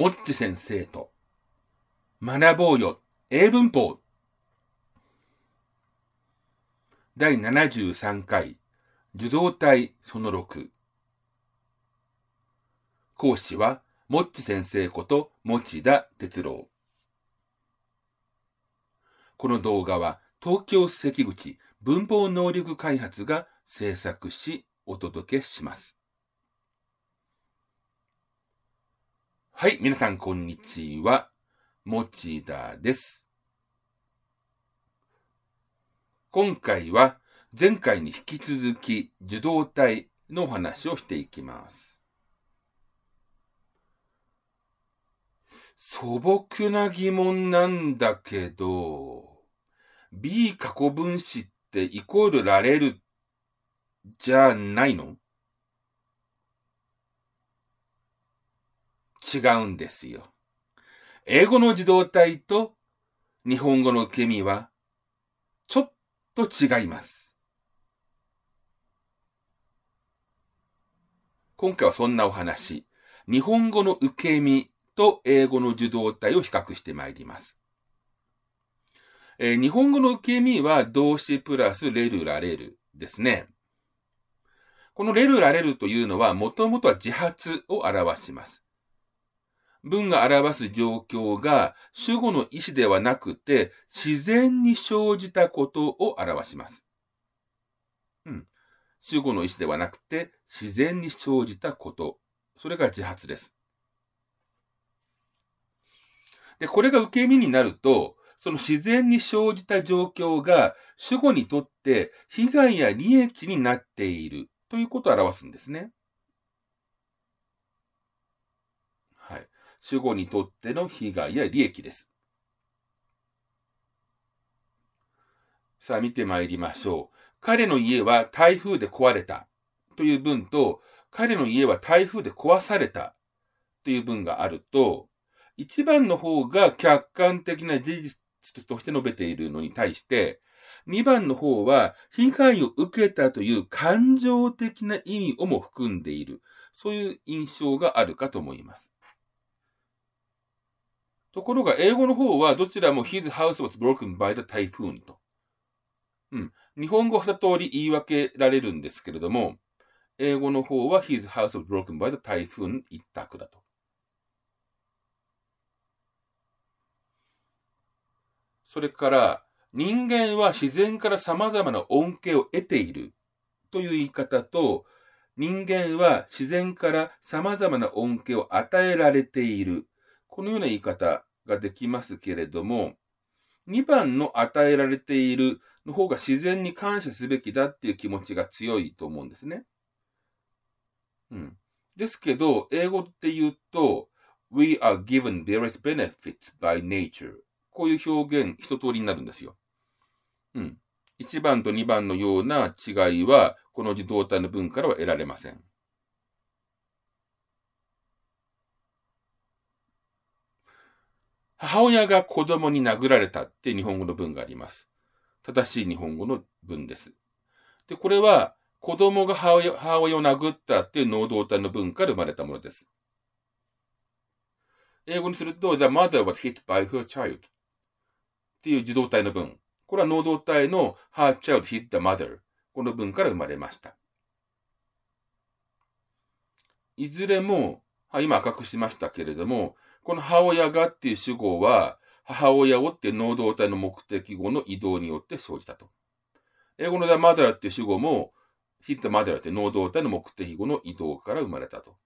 もっち先生と学ぼうよ英文法第73回受動体その6講師はもっち先生こと持田哲郎この動画は東京関口文法能力開発が制作しお届けします。はい、皆さんこんにちは。持田です。今回は前回に引き続き受動体のお話をしていきます。素朴な疑問なんだけど、B 過去分子ってイコールられるじゃないの違うんですよ。英語の受動体と日本語の受け身はちょっと違います。今回はそんなお話、日本語の受け身と英語の受動体を比較してまいります。えー、日本語の受け身は動詞プラスレルラレルですね。このレルラレルというのはもともとは自発を表します。文が表す状況が主語の意思ではなくて自然に生じたことを表します。うん。主語の意思ではなくて自然に生じたこと。それが自発です。で、これが受け身になると、その自然に生じた状況が主語にとって被害や利益になっているということを表すんですね。はい。主語にとっての被害や利益です。さあ見てまいりましょう。彼の家は台風で壊れたという文と、彼の家は台風で壊されたという文があると、一番の方が客観的な事実として述べているのに対して、2番の方は被害を受けたという感情的な意味をも含んでいる。そういう印象があるかと思います。ところが、英語の方はどちらも his house was broken by the typhoon と。うん。日本語は二通り言い分けられるんですけれども、英語の方は his house was broken by the typhoon 一択だと。それから、人間は自然から様々な恩恵を得ているという言い方と、人間は自然から様々な恩恵を与えられているこのような言い方ができますけれども、2番の与えられているの方が自然に感謝すべきだっていう気持ちが強いと思うんですね。うん。ですけど、英語って言うと、We are given various benefits by nature. こういう表現一通りになるんですよ。うん。1番と2番のような違いは、この自動体の文からは得られません。母親が子供に殴られたって日本語の文があります。正しい日本語の文です。で、これは子供が母親母親を殴ったっていう能動体の文から生まれたものです。英語にすると、The mother was hit by her child っていう自動体の文。これは能動体の her child hit the mother。この文から生まれました。いずれも、今赤くしましたけれども、この母親がっていう主語は、母親をって能動体の目的語の移動によって生じたと。英語の the m っていう主語も、ヒットマダラって能動体の目的語の移動から生まれたと。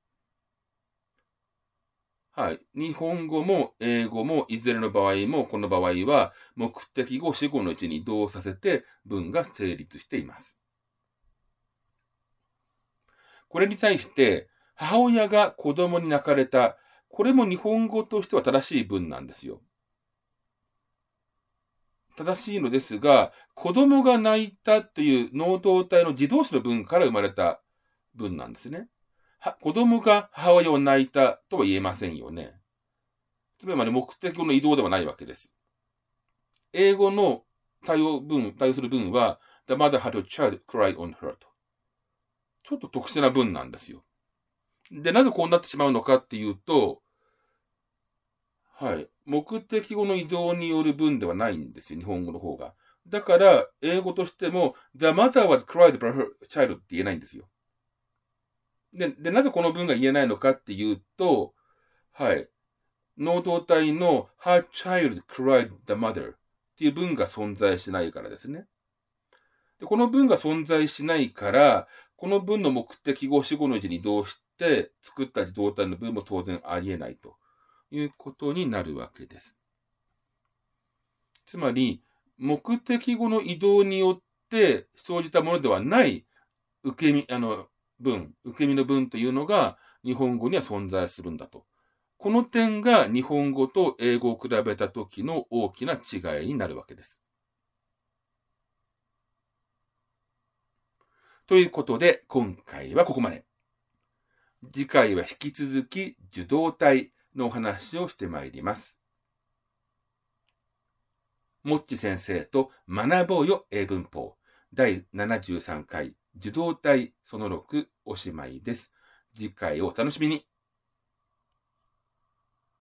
はい。日本語も英語もいずれの場合も、この場合は目的語、主語のうちに移動させて文が成立しています。これに対して、母親が子供に泣かれたこれも日本語としては正しい文なんですよ。正しいのですが、子供が泣いたという能動体の自動詞の文から生まれた文なんですね。は子供が母親を泣いたとは言えませんよね。つまり目的の移動ではないわけです。英語の対応文、対応する文は、The mother had a child cry on her と。ちょっと特殊な文なんですよ。で、なぜこうなってしまうのかっていうと、はい。目的語の移動による文ではないんですよ、日本語の方が。だから、英語としても、The mother was cried by her child って言えないんですよ。で、で、なぜこの文が言えないのかっていうと、はい。能動体の her child cried the mother っていう文が存在しないからですね。でこの文が存在しないから、この文の目的語、死語の字に移動して作った自動体の文も当然ありえないと。いうことになるわけです。つまり、目的語の移動によって生じたものではない受け身、あの、文、受け身の文というのが日本語には存在するんだと。この点が日本語と英語を比べた時の大きな違いになるわけです。ということで、今回はここまで。次回は引き続き受動体、のお話をしてまいります。もっち先生と学ぼうよ英文法第73回受動体その6おしまいです。次回をお楽しみに。